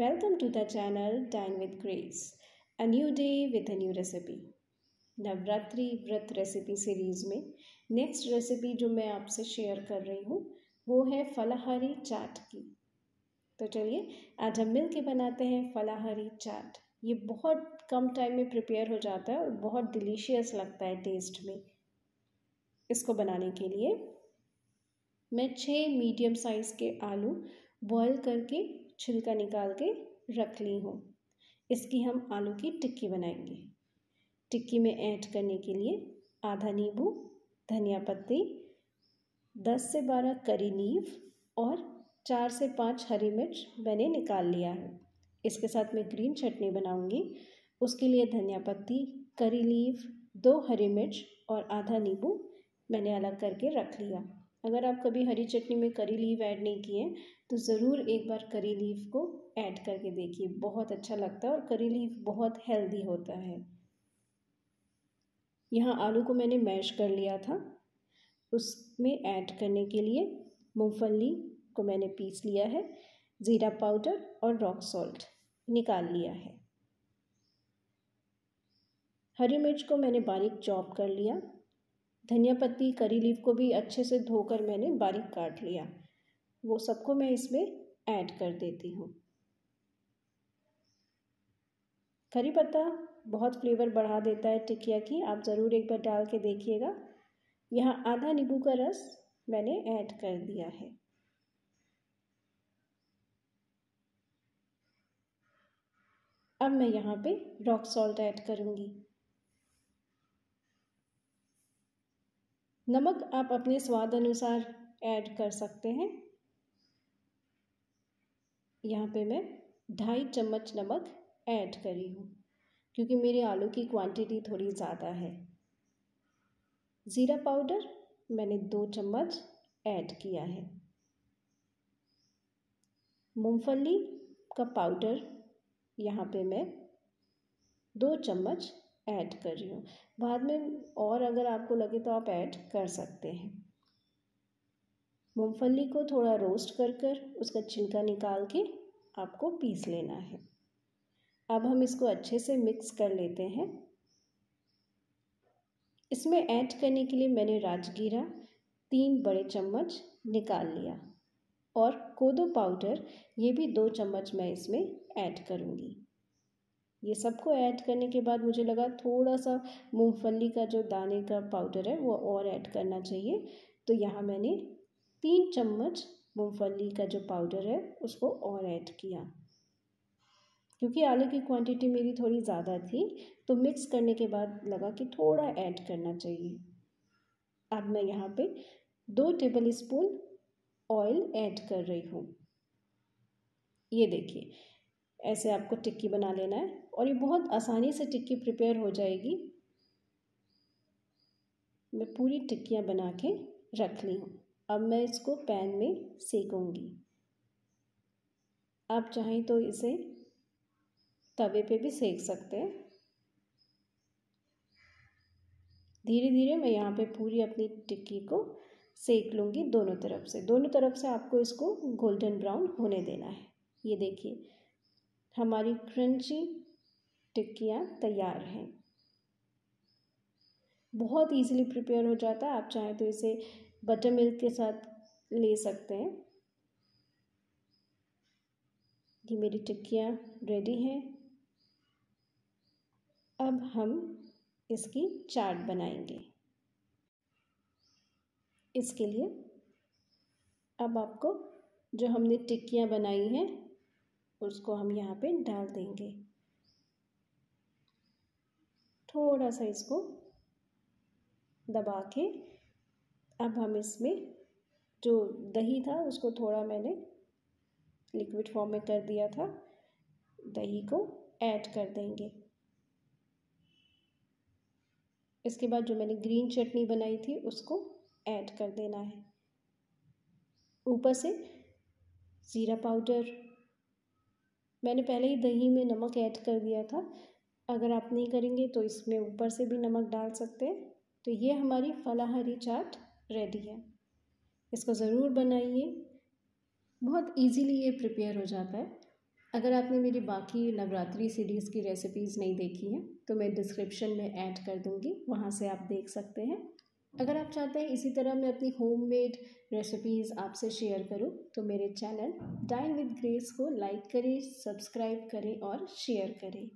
welcome to the channel dine with grace a new day with a new recipe Navratri व्रत recipe series में next recipe जो मैं आपसे share कर रही हूँ वो है फलाहारी चाट की तो चलिए आज हम मिल के बनाते हैं फलाहारी चाट ये बहुत कम टाइम में प्रिपेयर हो जाता है और बहुत डिलीशियस लगता है टेस्ट में इसको बनाने के लिए मैं छः मीडियम साइज़ के आलू बॉयल करके छिलका निकाल के रख ली हूँ इसकी हम आलू की टिक्की बनाएंगे टिक्की में ऐड करने के लिए आधा नींबू धनिया पत्ती दस से बारह करी नीव और चार से पाँच हरी मिर्च मैंने निकाल लिया है इसके साथ मैं ग्रीन चटनी बनाऊंगी उसके लिए धनिया पत्ती करी लीव दो हरी मिर्च और आधा नींबू मैंने अलग करके रख लिया अगर आप कभी हरी चटनी में करी लीव ऐड नहीं किए तो ज़रूर एक बार करी लीव को ऐड करके देखिए बहुत अच्छा लगता है और करी लीव बहुत हेल्दी होता है यहाँ आलू को मैंने मैश कर लिया था उसमें ऐड करने के लिए मूँगफली को मैंने पीस लिया है ज़ीरा पाउडर और रॉक सॉल्ट निकाल लिया है हरी मिर्च को मैंने बारीक चॉप कर लिया धनिया पत्ती करी लीफ को भी अच्छे से धोकर मैंने बारीक काट लिया वो सबको मैं इसमें ऐड कर देती हूँ करी पत्ता बहुत फ्लेवर बढ़ा देता है टिकिया की आप ज़रूर एक बार डाल के देखिएगा यहाँ आधा नींबू का रस मैंने ऐड कर दिया है अब मैं यहाँ पे रॉक सॉल्ट ऐड करूँगी नमक आप अपने स्वाद अनुसार ऐड कर सकते हैं यहाँ पे मैं ढाई चम्मच नमक ऐड करी हूँ क्योंकि मेरे आलू की क्वांटिटी थोड़ी ज़्यादा है ज़ीरा पाउडर मैंने दो चम्मच ऐड किया है मूंगफली का पाउडर यहाँ पे मैं दो चम्मच ऐड कर रही हूँ बाद में और अगर आपको लगे तो आप ऐड कर सकते हैं मूंगफली को थोड़ा रोस्ट कर कर उसका छिलका निकाल के आपको पीस लेना है अब हम इसको अच्छे से मिक्स कर लेते हैं इसमें ऐड करने के लिए मैंने राजगीरा तीन बड़े चम्मच निकाल लिया और कोदो पाउडर ये भी दो चम्मच मैं इसमें ऐड करूँगी ये सबको ऐड करने के बाद मुझे लगा थोड़ा सा मूंगफली का जो दाने का पाउडर है वो और ऐड करना चाहिए तो यहाँ मैंने तीन चम्मच मूंगफली का जो पाउडर है उसको और ऐड किया क्योंकि आलू की क्वांटिटी मेरी थोड़ी ज़्यादा थी तो मिक्स करने के बाद लगा कि थोड़ा ऐड करना चाहिए अब मैं यहाँ पे दो टेबल स्पून ऑयल ऐड कर रही हूँ ये देखिए ऐसे आपको टिक्की बना लेना है और ये बहुत आसानी से टिक्की प्रिपेयर हो जाएगी मैं पूरी टिक्कियाँ बना के रख ली हूँ अब मैं इसको पैन में सेकूँगी आप चाहें तो इसे तवे पे भी सेक सकते हैं धीरे धीरे मैं यहाँ पे पूरी अपनी टिक्की को सेक लूँगी दोनों तरफ से दोनों तरफ से आपको इसको गोल्डन ब्राउन होने देना है ये देखिए हमारी क्रंची टिक्कियाँ तैयार हैं बहुत इजीली प्रिपेयर हो जाता है आप चाहें तो इसे बटर मिल्क के साथ ले सकते हैं ये मेरी टिक्कियाँ रेडी हैं अब हम इसकी चाट बनाएंगे इसके लिए अब आपको जो हमने टिक्कियाँ बनाई हैं उसको हम यहाँ पे डाल देंगे थोड़ा सा इसको दबा के अब हम इसमें जो दही था उसको थोड़ा मैंने लिक्विड फॉर्म में कर दिया था दही को ऐड कर देंगे इसके बाद जो मैंने ग्रीन चटनी बनाई थी उसको ऐड कर देना है ऊपर से ज़ीरा पाउडर मैंने पहले ही दही में नमक ऐड कर दिया था अगर आप नहीं करेंगे तो इसमें ऊपर से भी नमक डाल सकते हैं तो ये हमारी फलाहारी चाट रेडी है इसको ज़रूर बनाइए बहुत इजीली ये प्रिपेयर हो जाता है अगर आपने मेरी बाकी नवरात्रि सीरीज़ की रेसिपीज़ नहीं देखी हैं तो मैं डिस्क्रिप्शन में ऐड कर दूँगी वहाँ से आप देख सकते हैं अगर आप चाहते हैं इसी तरह मैं अपनी होममेड रेसिपीज़ आपसे शेयर करूं, तो मेरे चैनल डाइन विद ग्रेस को लाइक करें सब्सक्राइब करें और शेयर करें